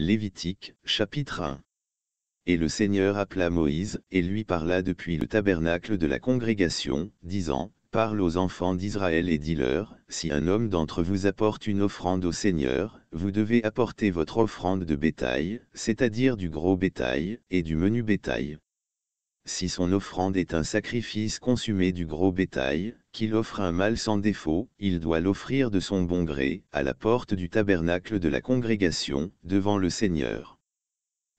Lévitique, chapitre 1. Et le Seigneur appela Moïse, et lui parla depuis le tabernacle de la congrégation, disant, Parle aux enfants d'Israël et dis-leur, si un homme d'entre vous apporte une offrande au Seigneur, vous devez apporter votre offrande de bétail, c'est-à-dire du gros bétail, et du menu bétail si son offrande est un sacrifice consumé du gros bétail, qu'il offre un mâle sans défaut, il doit l'offrir de son bon gré, à la porte du tabernacle de la congrégation, devant le Seigneur.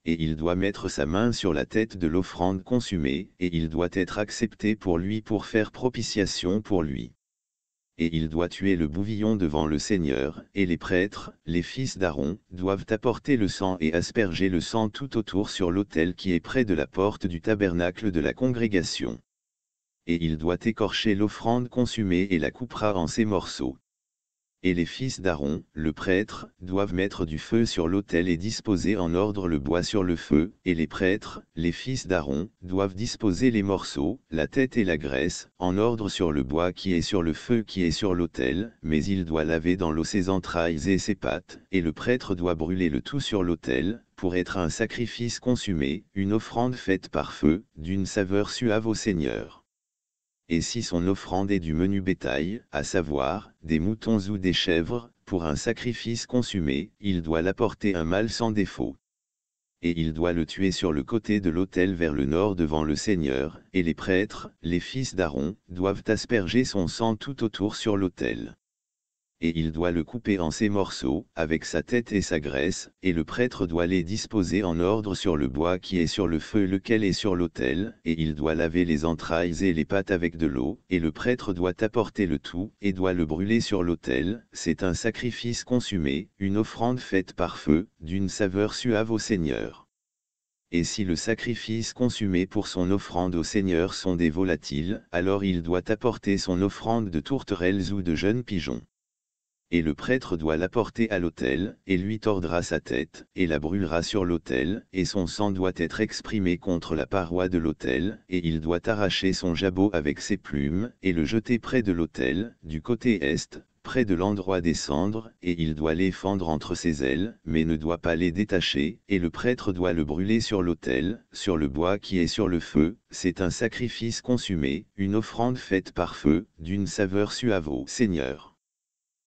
Et il doit mettre sa main sur la tête de l'offrande consumée, et il doit être accepté pour lui pour faire propitiation pour lui et il doit tuer le bouvillon devant le Seigneur, et les prêtres, les fils d'Aaron, doivent apporter le sang et asperger le sang tout autour sur l'autel qui est près de la porte du tabernacle de la congrégation. Et il doit écorcher l'offrande consumée et la coupera en ses morceaux et les fils d'Aaron, le prêtre, doivent mettre du feu sur l'autel et disposer en ordre le bois sur le feu, et les prêtres, les fils d'Aaron, doivent disposer les morceaux, la tête et la graisse, en ordre sur le bois qui est sur le feu qui est sur l'autel, mais il doit laver dans l'eau ses entrailles et ses pattes, et le prêtre doit brûler le tout sur l'autel, pour être un sacrifice consumé, une offrande faite par feu, d'une saveur suave au Seigneur et si son offrande est du menu bétail, à savoir, des moutons ou des chèvres, pour un sacrifice consumé, il doit l'apporter un mâle sans défaut. Et il doit le tuer sur le côté de l'autel vers le nord devant le Seigneur, et les prêtres, les fils d'Aaron, doivent asperger son sang tout autour sur l'autel et il doit le couper en ses morceaux, avec sa tête et sa graisse, et le prêtre doit les disposer en ordre sur le bois qui est sur le feu lequel est sur l'autel, et il doit laver les entrailles et les pattes avec de l'eau, et le prêtre doit apporter le tout, et doit le brûler sur l'autel, c'est un sacrifice consumé, une offrande faite par feu, d'une saveur suave au Seigneur et si le sacrifice consumé pour son offrande au Seigneur sont des volatiles, alors il doit apporter son offrande de tourterelles ou de jeunes pigeons et le prêtre doit l'apporter à l'autel, et lui tordra sa tête, et la brûlera sur l'autel, et son sang doit être exprimé contre la paroi de l'autel, et il doit arracher son jabot avec ses plumes, et le jeter près de l'autel, du côté est, près de l'endroit des cendres, et il doit les fendre entre ses ailes, mais ne doit pas les détacher, et le prêtre doit le brûler sur l'autel, sur le bois qui est sur le feu, c'est un sacrifice consumé, une offrande faite par feu, d'une saveur suave au Seigneur.